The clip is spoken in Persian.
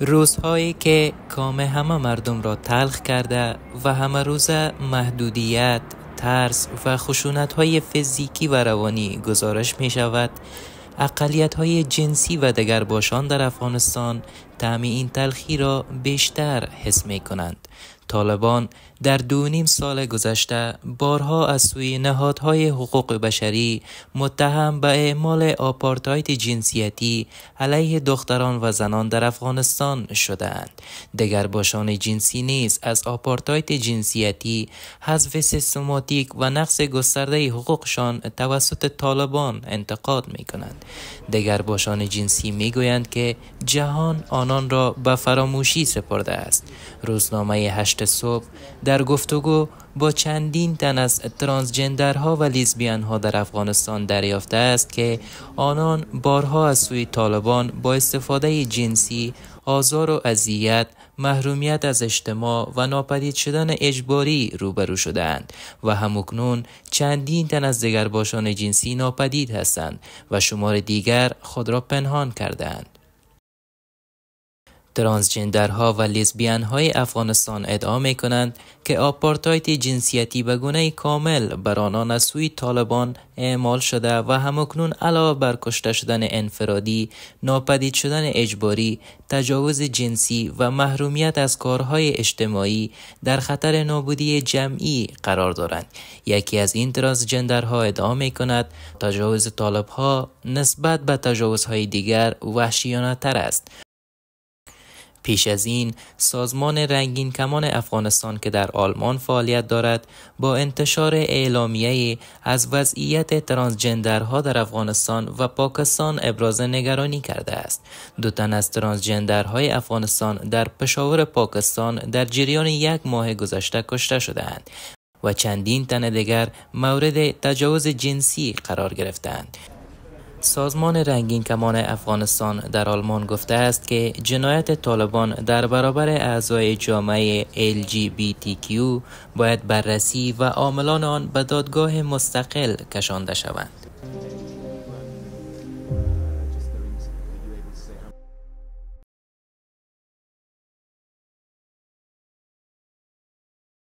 روزهایی که کام همه مردم را تلخ کرده و همه روز محدودیت، ترس و خشونت های فیزیکی و روانی گزارش می شود اقلیت های جنسی و دگر باشان در افغانستان تعمی این تلخی را بیشتر حس می کنند طالبان در دو نیم سال گذشته بارها از سوی نهادهای حقوق بشری متهم به اعمال آپارتایت جنسیتی علیه دختران و زنان در افغانستان شدند. دگر باشان جنسی نیز از آپارتایت جنسیتی حذف سیستماتیک و نقص گسترده حقوقشان توسط طالبان انتقاد می کنند. دگر باشان جنسی می گویند که جهان آنان را به فراموشی سپرده است. روزنامه صبح در گفتگو با چندین تن از ترانسجندرها و ها در افغانستان دریافته است که آنان بارها از سوی طالبان با استفاده جنسی، آزار و اذیت، محرومیت از اجتماع و ناپدید شدن اجباری روبرو شدهاند و همکنون چندین تن از دگرباشان جنسی ناپدید هستند و شمار دیگر خود را پنهان کردند. ترانسجندرها و لیزبین های افغانستان ادعا می کنند که آپارتایت جنسیتی به گونه کامل بر آنان از سوی طالبان اعمال شده و همکنون علاوه بر کشته شدن انفرادی، ناپدید شدن اجباری، تجاوز جنسی و محرومیت از کارهای اجتماعی در خطر نابودی جمعی قرار دارند. یکی از این ترانسجندرها ادعا می کند تجاوز طالبها نسبت به تجاوزهای دیگر وحشیانه تر است پیش از این سازمان رنگین کمان افغانستان که در آلمان فعالیت دارد با انتشار اعلامیه از وضعیت ترانسجندرها در افغانستان و پاکستان ابراز نگرانی کرده است دو تن از ترانسجندرهای افغانستان در پشاور پاکستان در جریان یک ماه گذشته کشته شدهاند و چندین تن دیگر مورد تجاوز جنسی قرار گرفتند سازمان رنگین کمان افغانستان در آلمان گفته است که جنایت طالبان در برابر اعضای جامعه LGBTQ باید بررسی و عاملان آن به دادگاه مستقل کشانده شوند.